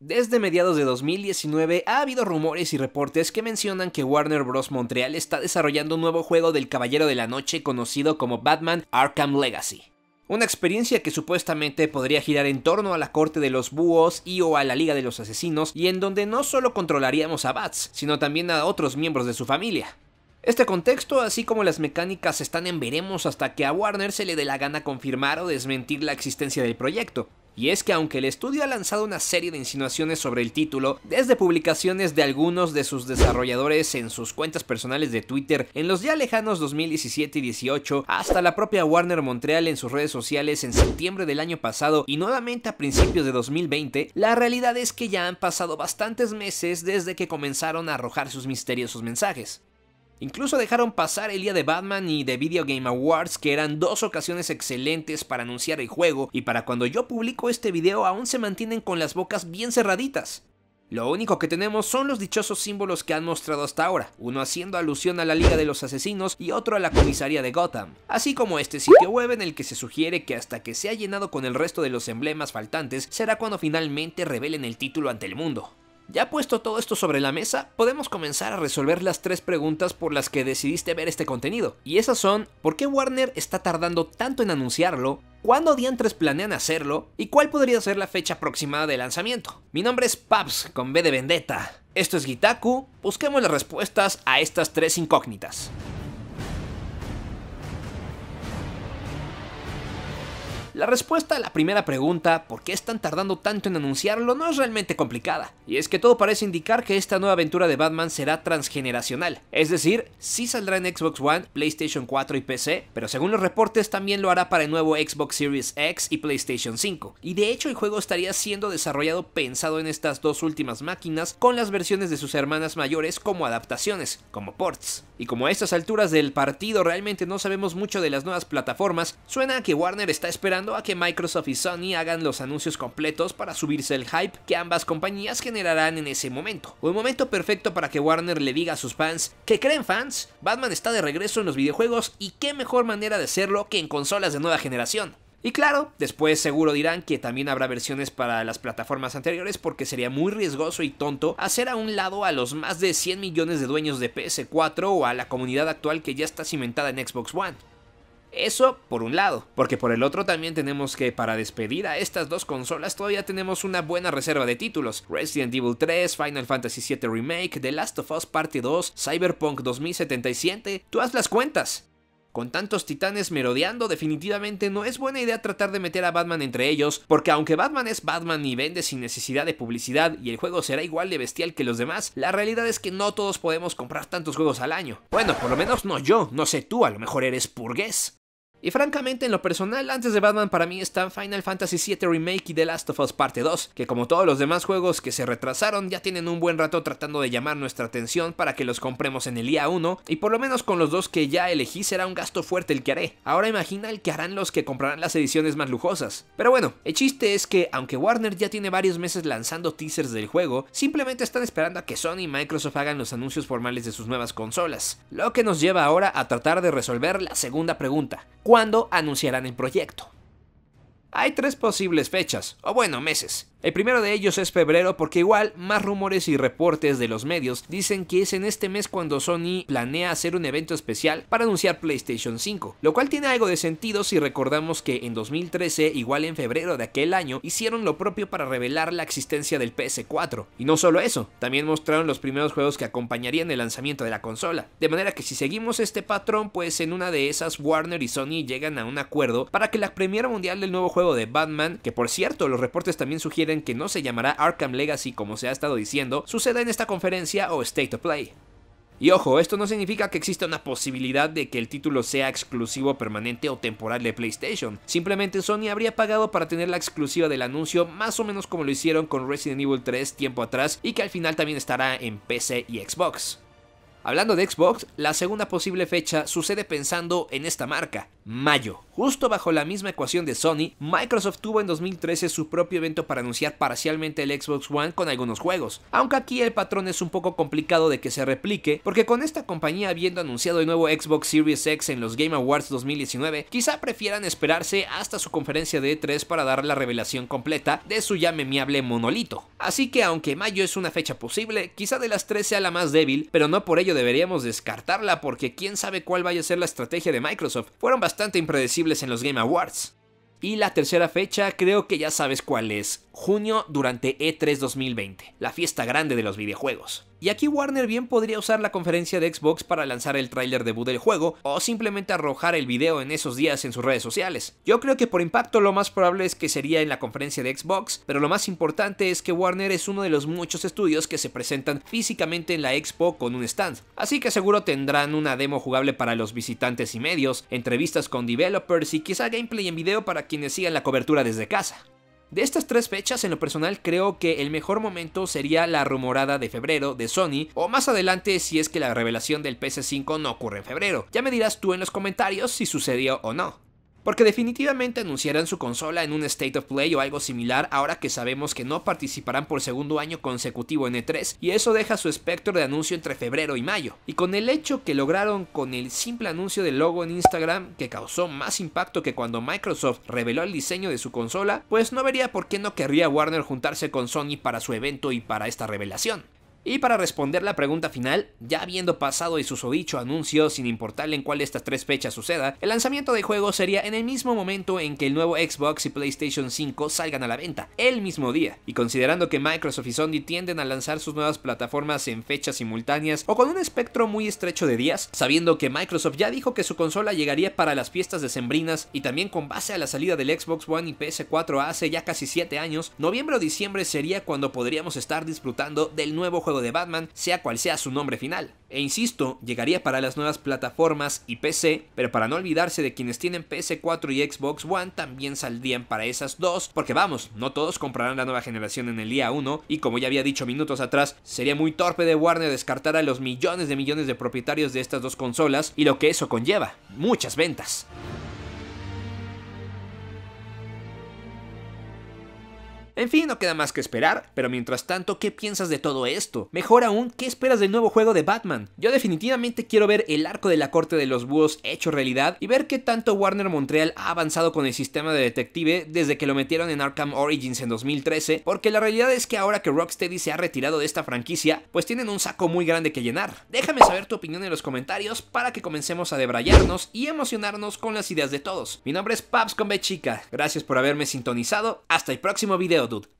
Desde mediados de 2019 ha habido rumores y reportes que mencionan que Warner Bros. Montreal está desarrollando un nuevo juego del Caballero de la Noche conocido como Batman Arkham Legacy. Una experiencia que supuestamente podría girar en torno a la corte de los búhos y o a la Liga de los Asesinos y en donde no solo controlaríamos a Bats, sino también a otros miembros de su familia. Este contexto, así como las mecánicas, están en veremos hasta que a Warner se le dé la gana confirmar o desmentir la existencia del proyecto, y es que aunque el estudio ha lanzado una serie de insinuaciones sobre el título, desde publicaciones de algunos de sus desarrolladores en sus cuentas personales de Twitter en los ya lejanos 2017 y 18, hasta la propia Warner Montreal en sus redes sociales en septiembre del año pasado y nuevamente a principios de 2020, la realidad es que ya han pasado bastantes meses desde que comenzaron a arrojar sus misteriosos mensajes. Incluso dejaron pasar el día de Batman y de Video Game Awards, que eran dos ocasiones excelentes para anunciar el juego, y para cuando yo publico este video aún se mantienen con las bocas bien cerraditas. Lo único que tenemos son los dichosos símbolos que han mostrado hasta ahora, uno haciendo alusión a la Liga de los Asesinos y otro a la comisaría de Gotham, así como este sitio web en el que se sugiere que hasta que sea llenado con el resto de los emblemas faltantes será cuando finalmente revelen el título ante el mundo. Ya puesto todo esto sobre la mesa, podemos comenzar a resolver las tres preguntas por las que decidiste ver este contenido. Y esas son, ¿por qué Warner está tardando tanto en anunciarlo? ¿Cuándo diantres planean hacerlo? ¿Y cuál podría ser la fecha aproximada de lanzamiento? Mi nombre es Pabs, con B de Vendetta. Esto es Gitaku, busquemos las respuestas a estas tres incógnitas. La respuesta a la primera pregunta, ¿por qué están tardando tanto en anunciarlo?, no es realmente complicada, y es que todo parece indicar que esta nueva aventura de Batman será transgeneracional, es decir, sí saldrá en Xbox One, PlayStation 4 y PC, pero según los reportes también lo hará para el nuevo Xbox Series X y PlayStation 5, y de hecho el juego estaría siendo desarrollado pensado en estas dos últimas máquinas con las versiones de sus hermanas mayores como adaptaciones, como ports. Y como a estas alturas del partido realmente no sabemos mucho de las nuevas plataformas, suena a que Warner está esperando a que Microsoft y Sony hagan los anuncios completos para subirse el hype que ambas compañías generarán en ese momento. Un momento perfecto para que Warner le diga a sus fans que creen fans, Batman está de regreso en los videojuegos y qué mejor manera de hacerlo que en consolas de nueva generación. Y claro, después seguro dirán que también habrá versiones para las plataformas anteriores porque sería muy riesgoso y tonto hacer a un lado a los más de 100 millones de dueños de PS4 o a la comunidad actual que ya está cimentada en Xbox One. Eso por un lado, porque por el otro también tenemos que para despedir a estas dos consolas todavía tenemos una buena reserva de títulos. Resident Evil 3, Final Fantasy VII Remake, The Last of Us Parte 2, Cyberpunk 2077, tú haz las cuentas. Con tantos titanes merodeando, definitivamente no es buena idea tratar de meter a Batman entre ellos, porque aunque Batman es Batman y vende sin necesidad de publicidad y el juego será igual de bestial que los demás, la realidad es que no todos podemos comprar tantos juegos al año. Bueno, por lo menos no yo, no sé tú, a lo mejor eres purgués. Y francamente, en lo personal, antes de Batman para mí están Final Fantasy VII Remake y The Last of Us Parte 2, que como todos los demás juegos que se retrasaron, ya tienen un buen rato tratando de llamar nuestra atención para que los compremos en el día 1, y por lo menos con los dos que ya elegí será un gasto fuerte el que haré. Ahora imagina el que harán los que comprarán las ediciones más lujosas. Pero bueno, el chiste es que, aunque Warner ya tiene varios meses lanzando teasers del juego, simplemente están esperando a que Sony y Microsoft hagan los anuncios formales de sus nuevas consolas. Lo que nos lleva ahora a tratar de resolver la segunda pregunta cuando anunciarán el proyecto. Hay tres posibles fechas, o bueno, meses. El primero de ellos es febrero porque igual más rumores y reportes de los medios dicen que es en este mes cuando Sony planea hacer un evento especial para anunciar PlayStation 5, lo cual tiene algo de sentido si recordamos que en 2013, igual en febrero de aquel año, hicieron lo propio para revelar la existencia del PS4. Y no solo eso, también mostraron los primeros juegos que acompañarían el lanzamiento de la consola. De manera que si seguimos este patrón, pues en una de esas Warner y Sony llegan a un acuerdo para que la premiera mundial del nuevo juego de Batman, que por cierto los reportes también sugieren que no se llamará Arkham Legacy como se ha estado diciendo, suceda en esta conferencia o State of Play. Y ojo, esto no significa que exista una posibilidad de que el título sea exclusivo permanente o temporal de PlayStation, simplemente Sony habría pagado para tener la exclusiva del anuncio más o menos como lo hicieron con Resident Evil 3 tiempo atrás y que al final también estará en PC y Xbox. Hablando de Xbox, la segunda posible fecha sucede pensando en esta marca, mayo. Justo bajo la misma ecuación de Sony, Microsoft tuvo en 2013 su propio evento para anunciar parcialmente el Xbox One con algunos juegos, aunque aquí el patrón es un poco complicado de que se replique, porque con esta compañía habiendo anunciado el nuevo Xbox Series X en los Game Awards 2019, quizá prefieran esperarse hasta su conferencia de E3 para dar la revelación completa de su ya memeable monolito. Así que aunque mayo es una fecha posible, quizá de las tres sea la más débil, pero no por ello deberíamos descartarla porque quién sabe cuál vaya a ser la estrategia de Microsoft. Fueron bastante impredecibles en los Game Awards. Y la tercera fecha creo que ya sabes cuál es, junio durante E3 2020, la fiesta grande de los videojuegos. Y aquí Warner bien podría usar la conferencia de Xbox para lanzar el tráiler debut del juego o simplemente arrojar el video en esos días en sus redes sociales. Yo creo que por impacto lo más probable es que sería en la conferencia de Xbox, pero lo más importante es que Warner es uno de los muchos estudios que se presentan físicamente en la expo con un stand, así que seguro tendrán una demo jugable para los visitantes y medios, entrevistas con developers y quizá gameplay en video para quienes sigan la cobertura desde casa. De estas tres fechas, en lo personal creo que el mejor momento sería la rumorada de febrero de Sony o más adelante si es que la revelación del PS5 no ocurre en febrero. Ya me dirás tú en los comentarios si sucedió o no porque definitivamente anunciarán su consola en un State of Play o algo similar ahora que sabemos que no participarán por segundo año consecutivo en E3 y eso deja su espectro de anuncio entre febrero y mayo. Y con el hecho que lograron con el simple anuncio del logo en Instagram que causó más impacto que cuando Microsoft reveló el diseño de su consola, pues no vería por qué no querría Warner juntarse con Sony para su evento y para esta revelación. Y para responder la pregunta final, ya habiendo pasado y susodicho anuncio, sin importarle en cuál de estas tres fechas suceda, el lanzamiento del juego sería en el mismo momento en que el nuevo Xbox y PlayStation 5 salgan a la venta, el mismo día. Y considerando que Microsoft y Sony tienden a lanzar sus nuevas plataformas en fechas simultáneas o con un espectro muy estrecho de días, sabiendo que Microsoft ya dijo que su consola llegaría para las fiestas decembrinas y también con base a la salida del Xbox One y PS4 hace ya casi 7 años, noviembre o diciembre sería cuando podríamos estar disfrutando del nuevo juego de Batman, sea cual sea su nombre final. E insisto, llegaría para las nuevas plataformas y PC, pero para no olvidarse de quienes tienen pc 4 y Xbox One, también saldrían para esas dos, porque vamos, no todos comprarán la nueva generación en el día 1, y como ya había dicho minutos atrás, sería muy torpe de Warner descartar a los millones de millones de propietarios de estas dos consolas y lo que eso conlleva, muchas ventas. En fin, no queda más que esperar, pero mientras tanto, ¿qué piensas de todo esto? Mejor aún, ¿qué esperas del nuevo juego de Batman? Yo definitivamente quiero ver el arco de la corte de los búhos hecho realidad y ver qué tanto Warner Montreal ha avanzado con el sistema de detective desde que lo metieron en Arkham Origins en 2013, porque la realidad es que ahora que Rocksteady se ha retirado de esta franquicia, pues tienen un saco muy grande que llenar. Déjame saber tu opinión en los comentarios para que comencemos a debrayarnos y emocionarnos con las ideas de todos. Mi nombre es Pabs con B Chica, gracias por haberme sintonizado, hasta el próximo video. дадут.